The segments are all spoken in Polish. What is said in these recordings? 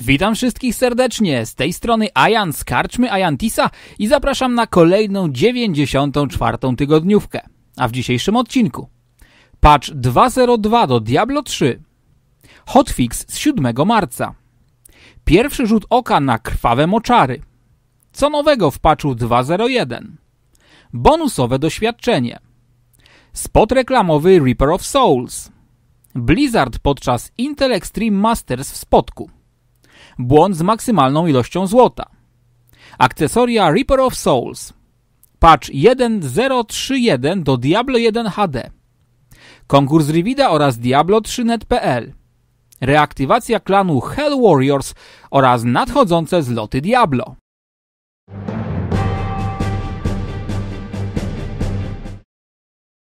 Witam wszystkich serdecznie, z tej strony Ajan z Karczmy Ajantisa i zapraszam na kolejną 94. tygodniówkę. A w dzisiejszym odcinku Patch 2.02 do Diablo 3 Hotfix z 7 marca Pierwszy rzut oka na krwawe moczary Co nowego w patchu 2.01 Bonusowe doświadczenie Spot reklamowy Reaper of Souls Blizzard podczas Intel Extreme Masters w Spotku błąd z maksymalną ilością złota. Akcesoria Reaper of Souls. Patch 1031 do Diablo 1 HD. Konkurs Rivida oraz Diablo 3.net.pl. Reaktywacja klanu Hell Warriors oraz nadchodzące zloty Diablo.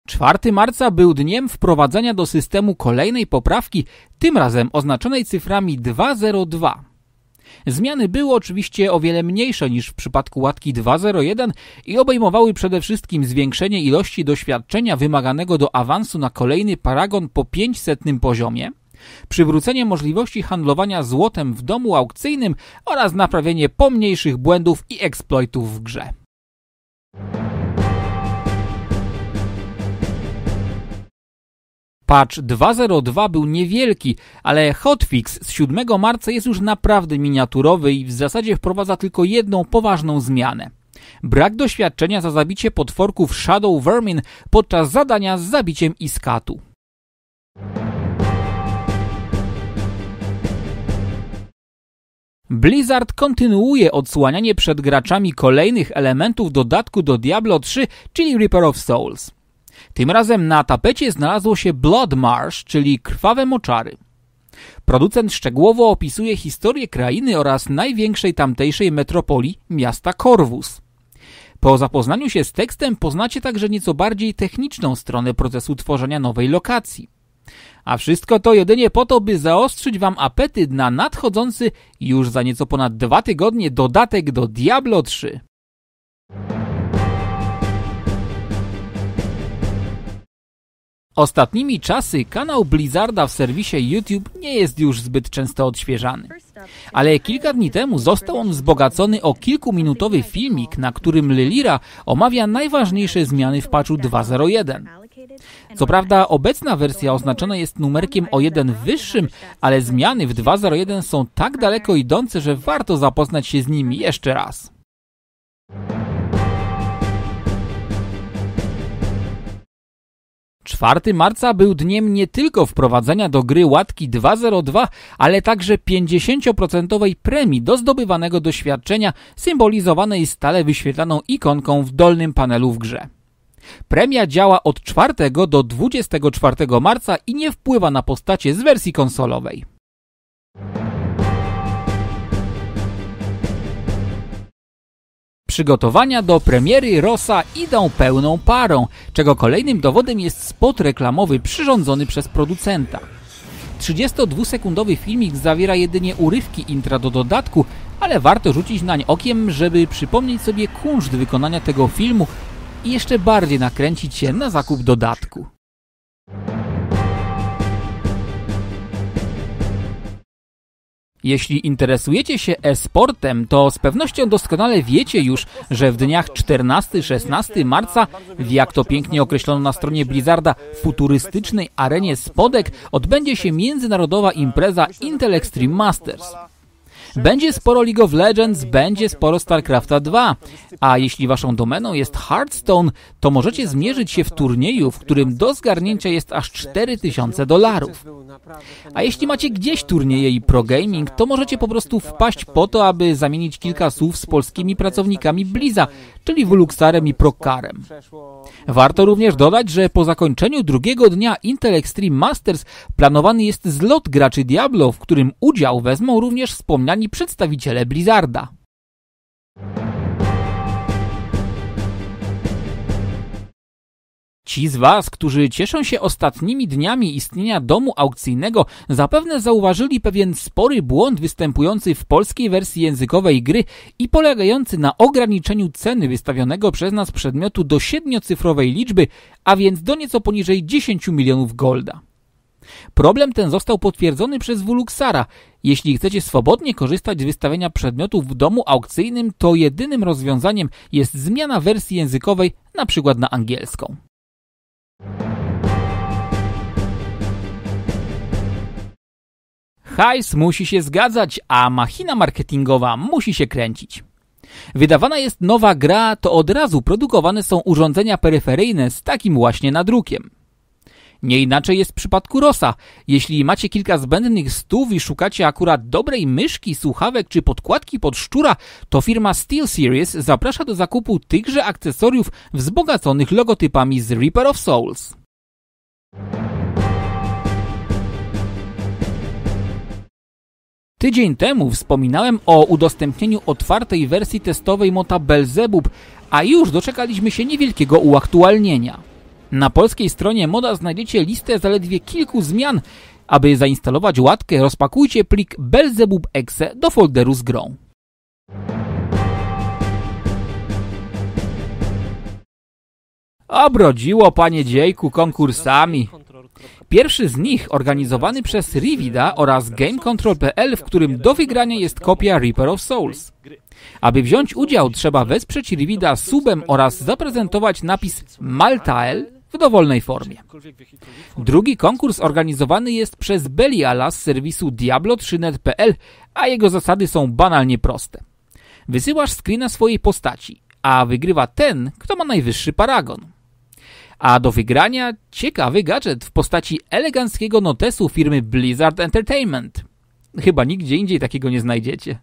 Czwarty marca był dniem wprowadzenia do systemu kolejnej poprawki, tym razem oznaczonej cyframi 202. Zmiany były oczywiście o wiele mniejsze niż w przypadku łatki 2.0.1 i obejmowały przede wszystkim zwiększenie ilości doświadczenia wymaganego do awansu na kolejny paragon po 500 poziomie, przywrócenie możliwości handlowania złotem w domu aukcyjnym oraz naprawienie pomniejszych błędów i eksploitów w grze. Patch 2.02 był niewielki, ale hotfix z 7 marca jest już naprawdę miniaturowy i w zasadzie wprowadza tylko jedną poważną zmianę. Brak doświadczenia za zabicie potworków Shadow Vermin podczas zadania z zabiciem Iskatu. Blizzard kontynuuje odsłanianie przed graczami kolejnych elementów dodatku do Diablo 3, czyli Reaper of Souls. Tym razem na tapecie znalazło się Blood Marsh, czyli krwawe moczary. Producent szczegółowo opisuje historię krainy oraz największej tamtejszej metropolii, miasta Corvus. Po zapoznaniu się z tekstem poznacie także nieco bardziej techniczną stronę procesu tworzenia nowej lokacji. A wszystko to jedynie po to, by zaostrzyć Wam apetyt na nadchodzący już za nieco ponad dwa tygodnie dodatek do Diablo 3. Ostatnimi czasy kanał Blizzarda w serwisie YouTube nie jest już zbyt często odświeżany. Ale kilka dni temu został on wzbogacony o kilkuminutowy filmik, na którym Lilira omawia najważniejsze zmiany w patchu 2.01. Co prawda obecna wersja oznaczona jest numerkiem o jeden wyższym, ale zmiany w 2.01 są tak daleko idące, że warto zapoznać się z nimi jeszcze raz. 4 marca był dniem nie tylko wprowadzenia do gry łatki 202, ale także 50% premii do zdobywanego doświadczenia symbolizowanej stale wyświetlaną ikonką w dolnym panelu w grze. Premia działa od 4 do 24 marca i nie wpływa na postacie z wersji konsolowej. Przygotowania do premiery Rosa idą pełną parą, czego kolejnym dowodem jest spot reklamowy przyrządzony przez producenta. 32-sekundowy filmik zawiera jedynie urywki intra do dodatku, ale warto rzucić nań okiem, żeby przypomnieć sobie kunszt wykonania tego filmu i jeszcze bardziej nakręcić się na zakup dodatku. Jeśli interesujecie się e-sportem, to z pewnością doskonale wiecie już, że w dniach 14-16 marca w jak to pięknie określono na stronie Blizzarda futurystycznej arenie Spodek odbędzie się międzynarodowa impreza Intel Extreme Masters. Będzie sporo League of Legends, będzie sporo StarCrafta 2. A jeśli waszą domeną jest Hearthstone, to możecie zmierzyć się w turnieju, w którym do zgarnięcia jest aż 4000 dolarów. A jeśli macie gdzieś turnieje i progaming, to możecie po prostu wpaść po to, aby zamienić kilka słów z polskimi pracownikami Bliza, czyli Vuluxarem i Prokarem. Warto również dodać, że po zakończeniu drugiego dnia Intel Extreme Masters planowany jest zlot graczy Diablo, w którym udział wezmą również wspomniani ani przedstawiciele Blizzarda. Ci z Was, którzy cieszą się ostatnimi dniami istnienia domu aukcyjnego, zapewne zauważyli pewien spory błąd występujący w polskiej wersji językowej gry i polegający na ograniczeniu ceny wystawionego przez nas przedmiotu do siedmiocyfrowej liczby, a więc do nieco poniżej 10 milionów golda. Problem ten został potwierdzony przez Wuluxara. Jeśli chcecie swobodnie korzystać z wystawienia przedmiotów w domu aukcyjnym, to jedynym rozwiązaniem jest zmiana wersji językowej, na przykład na angielską. Hajs musi się zgadzać, a machina marketingowa musi się kręcić. Wydawana jest nowa gra, to od razu produkowane są urządzenia peryferyjne z takim właśnie nadrukiem. Nie inaczej jest w przypadku Rosa. Jeśli macie kilka zbędnych stów i szukacie akurat dobrej myszki, słuchawek czy podkładki pod szczura, to firma SteelSeries zaprasza do zakupu tychże akcesoriów wzbogaconych logotypami z Reaper of Souls. Tydzień temu wspominałem o udostępnieniu otwartej wersji testowej Mota Belzebub, a już doczekaliśmy się niewielkiego uaktualnienia. Na polskiej stronie Moda znajdziecie listę zaledwie kilku zmian. Aby zainstalować łatkę, rozpakujcie plik Belzebub.exe Exe do folderu z grą. Obrodziło panie dziejku konkursami. Pierwszy z nich organizowany przez Rivida oraz GameControl.pl, w którym do wygrania jest kopia Reaper of Souls. Aby wziąć udział trzeba wesprzeć Rivida subem oraz zaprezentować napis Maltael w dowolnej formie. Drugi konkurs organizowany jest przez Beliala z serwisu diablo 3netpl a jego zasady są banalnie proste. Wysyłasz screena swojej postaci, a wygrywa ten, kto ma najwyższy paragon. A do wygrania ciekawy gadżet w postaci eleganckiego notesu firmy Blizzard Entertainment. Chyba nigdzie indziej takiego nie znajdziecie.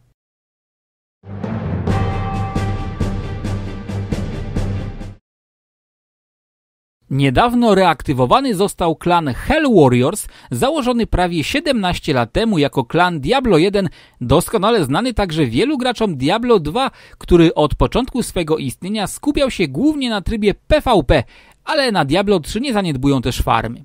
Niedawno reaktywowany został klan Hell Warriors, założony prawie 17 lat temu jako klan Diablo 1, doskonale znany także wielu graczom Diablo 2, który od początku swego istnienia skupiał się głównie na trybie PvP, ale na Diablo 3 nie zaniedbują też farmy.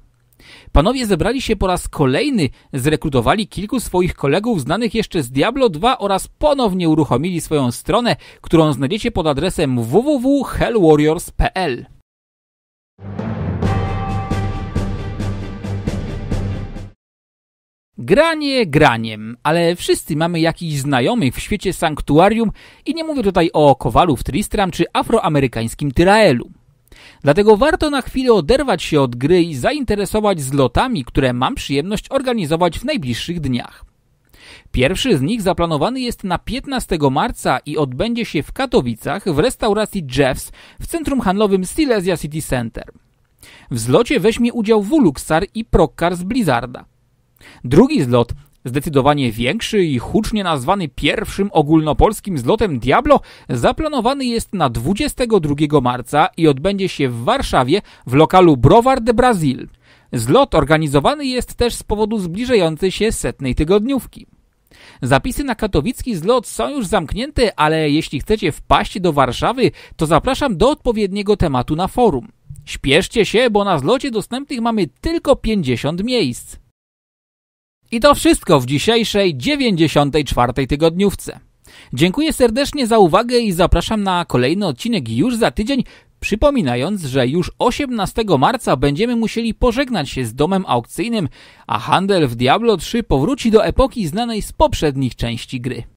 Panowie zebrali się po raz kolejny, zrekrutowali kilku swoich kolegów znanych jeszcze z Diablo 2 oraz ponownie uruchomili swoją stronę, którą znajdziecie pod adresem www.hellwarriors.pl. Granie graniem, ale wszyscy mamy jakiś znajomych w świecie sanktuarium i nie mówię tutaj o kowalu w Tristram czy afroamerykańskim Tyraelu. Dlatego warto na chwilę oderwać się od gry i zainteresować zlotami, które mam przyjemność organizować w najbliższych dniach. Pierwszy z nich zaplanowany jest na 15 marca i odbędzie się w Katowicach w restauracji Jeffs w centrum handlowym Silesia City Center. W zlocie weźmie udział Wuluxar i Procar z Blizzarda. Drugi zlot, zdecydowanie większy i hucznie nazwany pierwszym ogólnopolskim zlotem Diablo, zaplanowany jest na 22 marca i odbędzie się w Warszawie w lokalu Browar de Zlot organizowany jest też z powodu zbliżającej się setnej tygodniówki. Zapisy na katowicki zlot są już zamknięte, ale jeśli chcecie wpaść do Warszawy, to zapraszam do odpowiedniego tematu na forum. Śpieszcie się, bo na zlocie dostępnych mamy tylko 50 miejsc. I to wszystko w dzisiejszej 94. tygodniówce. Dziękuję serdecznie za uwagę i zapraszam na kolejny odcinek już za tydzień, przypominając, że już 18 marca będziemy musieli pożegnać się z domem aukcyjnym, a handel w Diablo 3 powróci do epoki znanej z poprzednich części gry.